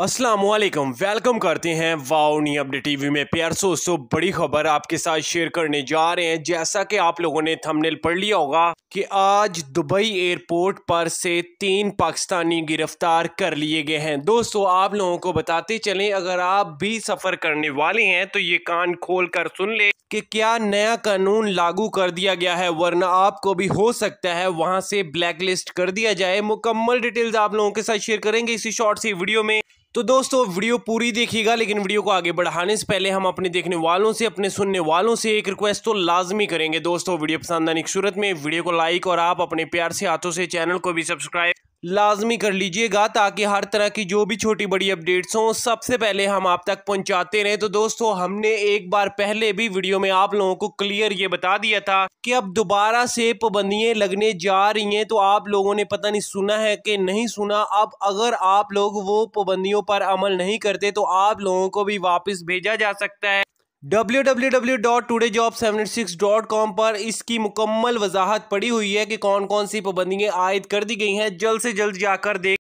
Aslam welcome करते हैं वाओनी update TV में प्यार दोस्तों बड़ी खबर आपके साथ शेयर करने जा रहे हैं जैसा कि आप लोगों ने थंबनेल पढ़ लिया होगा कि आज दुबई एयरपोर्ट पर से तीन पाकिस्तानी गिरफ्तार कर लिए गए हैं दोस्तों आप लोगों को बताते चलें अगर आप भी सफ़र करने वाले हैं तो ये कान खोल कर सुन ले कि क्या नया कानून लागू कर दिया गया है वरना आपको भी हो सकता है वहाँ से ब्लैक लिस्ट कर दिया जाए मुकम्मल डिटेल्स आप लोगों के साथ शेयर करेंगे इसी शॉर्ट सी वीडियो में तो दोस्तों वीडियो पूरी देखिएगा लेकिन वीडियो को आगे बढ़ाने से पहले हम अपने देखने वालों से अपने सुनने वालों से एक रिक्वेस्ट तो लाजमी करेंगे दोस्तों वीडियो पसंद आने की सूरत में वीडियो को लाइक और आप अपने प्यार से हाथों से चैनल को भी सब्सक्राइब लाजमी कर लीजिएगा ताकि हर तरह की जो भी छोटी बड़ी अपडेट्स हों सबसे पहले हम आप तक पहुंचाते रहे तो दोस्तों हमने एक बार पहले भी वीडियो में आप लोगों को क्लियर ये बता दिया था कि अब दोबारा से पाबंदियाँ लगने जा रही हैं तो आप लोगों ने पता नहीं सुना है कि नहीं सुना अब अगर आप लोग वो पाबंदियों पर अमल नहीं करते तो आप लोगों को भी वापस भेजा जा सकता है www.todayjob786.com पर इसकी मुकम्मल वजाहत पड़ी हुई है कि कौन कौन सी पाबंदियाँ आयद कर दी गई हैं जल्द से जल्द जाकर देख